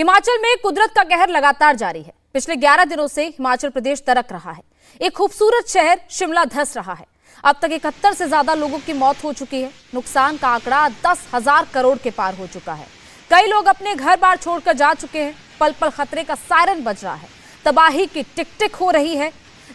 हिमाचल में कुदरत का कहर लगातार जारी है पिछले 11 दिनों से हिमाचल प्रदेश तरक रहा है एक खूबसूरत शहर शिमला धस रहा है अब तक इकहत्तर से ज्यादा लोगों की मौत हो चुकी है नुकसान का आंकड़ा दस हजार करोड़ के पार हो चुका है कई लोग अपने घर बार छोड़कर जा चुके हैं पल पल खतरे का सायरन बज रहा है तबाही की टिकटिक हो रही है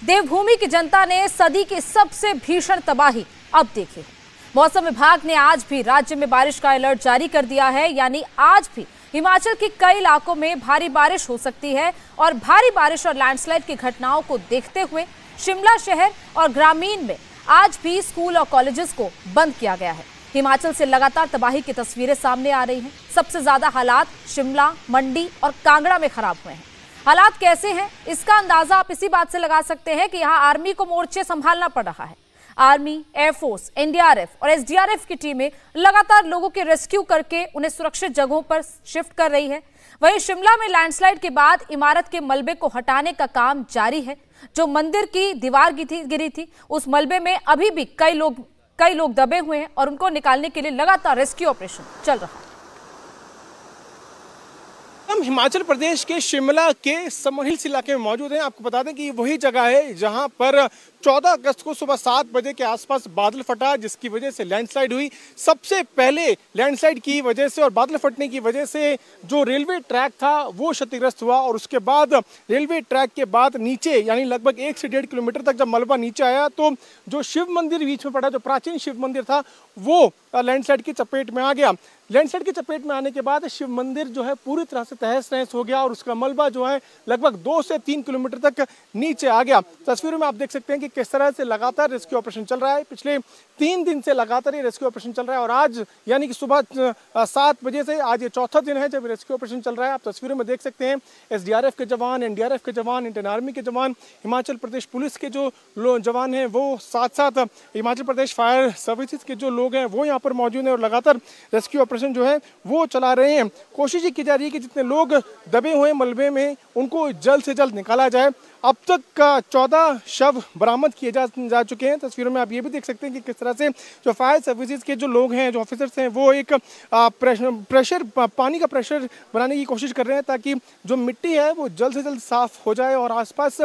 देवभूमि की जनता ने सदी की सबसे भीषण तबाही अब देखी है मौसम विभाग ने आज भी राज्य में बारिश का अलर्ट जारी कर दिया है यानी आज भी हिमाचल के कई इलाकों में भारी बारिश हो सकती है और भारी बारिश और लैंडस्लाइड की घटनाओं को देखते हुए शिमला शहर और ग्रामीण में आज भी स्कूल और कॉलेजेस को बंद किया गया है हिमाचल से लगातार तबाही की तस्वीरें सामने आ रही हैं सबसे ज्यादा हालात शिमला मंडी और कांगड़ा में खराब हुए हैं हालात कैसे हैं इसका अंदाजा आप इसी बात से लगा सकते हैं कि यहाँ आर्मी को मोर्चे संभालना पड़ रहा है आर्मी एयरफोर्स एनडीआरएफ और एसडीआरएफ की टीमें लगातार लोगों के रेस्क्यू करके उन्हें सुरक्षित जगहों पर शिफ्ट कर रही है वहीं शिमला में लैंडस्लाइड के बाद इमारत के मलबे को हटाने का काम जारी है जो मंदिर की दीवार गिरी थी उस मलबे में अभी भी कई लोग कई लोग दबे हुए हैं और उनको निकालने के लिए लगातार रेस्क्यू ऑपरेशन चल रहा है हम हिमाचल प्रदेश के शिमला के समरहिल्स इलाके में मौजूद हैं आपको बता दें कि वही जगह है जहां पर 14 अगस्त को सुबह सात बजे के आसपास बादल फटा जिसकी वजह से लैंडस्लाइड हुई सबसे पहले लैंडस्लाइड की वजह से और बादल फटने की वजह से जो रेलवे ट्रैक था वो क्षतिग्रस्त हुआ और उसके बाद रेलवे ट्रैक के बाद नीचे यानी लगभग एक से डेढ़ किलोमीटर तक जब मलबा नीचे आया तो जो शिव मंदिर बीच में पड़ा जो प्राचीन शिव मंदिर था वो लैंडस्लाइड की चपेट में आ गया लैंडस्लाइड की चपेट में आने के बाद शिव मंदिर जो है पूरी तरह से तहस नहस हो गया और उसका मलबा जो है लगभग दो से तीन किलोमीटर तक नीचे आ गया तस्वीरों में आप देख सकते हैं कि किस तरह से लगातार रेस्क्यू ऑपरेशन चल रहा है पिछले तीन दिन से लगातार ये रेस्क्यू ऑपरेशन चल रहा है और आज यानी कि सुबह सात बजे से आज ये चौथा दिन है जब रेस्क्यू ऑपरेशन चल रहा है आप तस्वीरों में देख सकते हैं एसडीआरएफ के जवान एनडीआरएफ के जवान इंडियन आर्मी के जवान हिमाचल प्रदेश पुलिस के जो जवान हैं वो साथ साथ हिमाचल प्रदेश फायर सर्विसेज के जो लोग हैं वो यहाँ पर मौजूद हैं और लगातार रेस्क्यू ऑपरेशन जो है वो चला रहे हैं कोशिश ये की जा रही है कि जितने लोग दबे हुए मलबे में उनको जल्द से जल्द निकाला जाए अब तक का चौदह शव बरामद बरामद किए जा, जा चुके हैं तस्वीरों में आप ये भी देख सकते हैं कि किस तरह से जो फायर सर्विसेज के जो लोग हैं जो ऑफिसर्स हैं वो एक प्रेशर प्रेशर पानी का प्रेशर बनाने की कोशिश कर रहे हैं ताकि जो मिट्टी है वो जल्द से जल्द साफ़ हो जाए और आसपास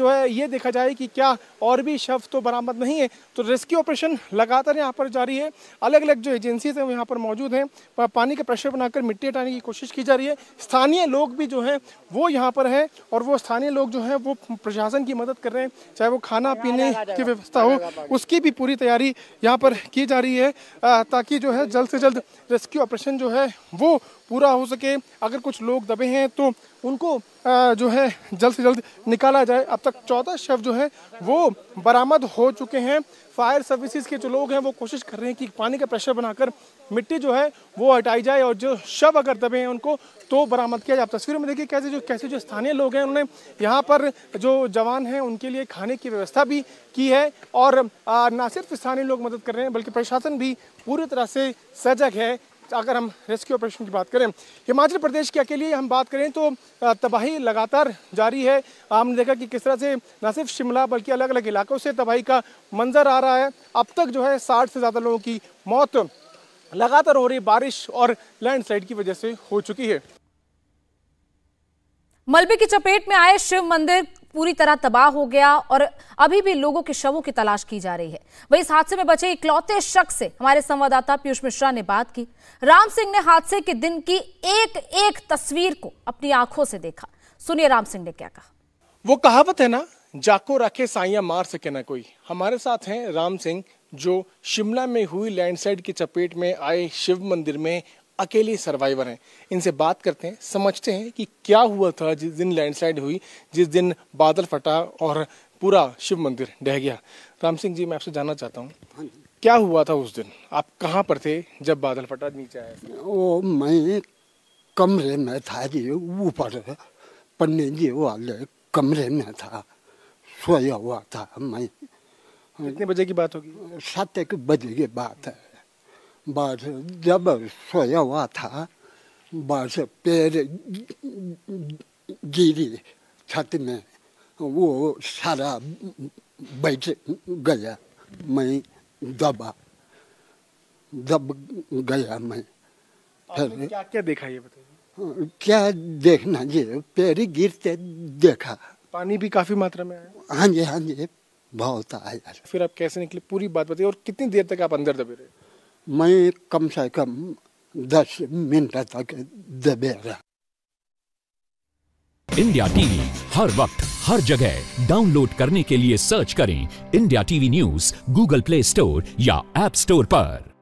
जो है ये देखा जाए कि क्या और भी शव तो बरामद नहीं है तो रेस्क्यू ऑपरेशन लगातार यहाँ पर जारी है अलग अलग जो एजेंसीज हैं वो यहाँ पर मौजूद हैं पानी का प्रेशर बनाकर मिट्टी हटाने की कोशिश की जा रही है स्थानीय लोग भी जो हैं वो यहाँ पर हैं और वो स्थानीय लोग जो हैं वो प्रशासन की मदद कर रहे हैं चाहे वो खा खाना पीने की व्यवस्था हो उसकी भी पूरी तैयारी यहाँ पर की जा रही है ताकि जो है जल्द से जल्द रेस्क्यू ऑपरेशन जो है वो पूरा हो सके अगर कुछ लोग दबे हैं तो उनको जो है जल्द से जल्द निकाला जाए अब तक चौदह शव जो है वो बरामद हो चुके हैं फायर सर्विसेज के जो लोग हैं वो कोशिश कर रहे हैं कि पानी का प्रेशर बनाकर मिट्टी जो है वो हटाई जाए और जो शव अगर दबे हैं उनको तो बरामद किया जाए आप तस्वीरों में देखिए कैसे जो कैसे जो स्थानीय लोग हैं उन्होंने यहाँ पर जो जवान हैं उनके लिए खाने की व्यवस्था भी की है और ना सिर्फ स्थानीय लोग मदद कर रहे हैं बल्कि प्रशासन भी पूरी तरह से सजग है अगर हम रेस्क्यू ऑपरेशन की बात करें हिमाचल प्रदेश की अकेले हम बात करें तो तबाही लगातार जारी है आपने देखा कि किस तरह से न सिर्फ शिमला बल्कि अलग अलग इलाकों से तबाही का मंजर आ रहा है अब तक जो है साठ से ज़्यादा लोगों की मौत लगातार हो रही बारिश और लैंडस्लाइड की वजह से हो चुकी है मलबे की चपेट में आए शिव मंदिर पूरी तरह तबाह हो गया और अभी भी लोगों के शवों की तलाश की जा रही है वही इस हादसे में बचे इकलौते शख्स से हमारे संवाददाता पीयूष मिश्रा ने बात की राम सिंह ने हादसे के दिन की एक एक तस्वीर को अपनी आंखों से देखा सुनिए राम सिंह ने क्या कहा वो कहावत है ना जाको रखे साइया मार सके ना कोई हमारे साथ हैं राम सिंह जो शिमला में हुई लैंडस्लाइड की चपेट में आए शिव मंदिर में अकेले सर्वाइवर हैं इनसे बात करते हैं समझते हैं कि क्या हुआ था जिस दिन लैंडस्लाइड हुई जिस दिन बादल फटा और पूरा शिव मंदिर ढह गया राम सिंह जी मैं आपसे जानना चाहता हूँ हाँ क्या हुआ था उस दिन आप कहाँ पर थे जब बादल फटा नीचे आया वो मैं कमरे में था जी ऊपर पन्ने जी वाले कमरे में था सोया हुआ था मैं कितने बजे की बात होगी सात एक बजे की बात है बाढ़ जब सोया हुआ था बाढ़ से पैर गिरी छत में वो सारा बैठ गया मैं दबा दब गया मैं फिर क्या क्या देखा ये बताइए क्या देखना ये पैर गिरते देखा पानी भी काफी मात्रा में आया हाँ जी हाँ जी बहुत आया फिर आप कैसे निकले पूरी बात बताइए और कितनी देर तक आप अंदर दबे रहे मैं कम से कम दस मिनट तक रहा इंडिया टीवी हर वक्त हर जगह डाउनलोड करने के लिए सर्च करें India TV news Google Play Store या एप स्टोर पर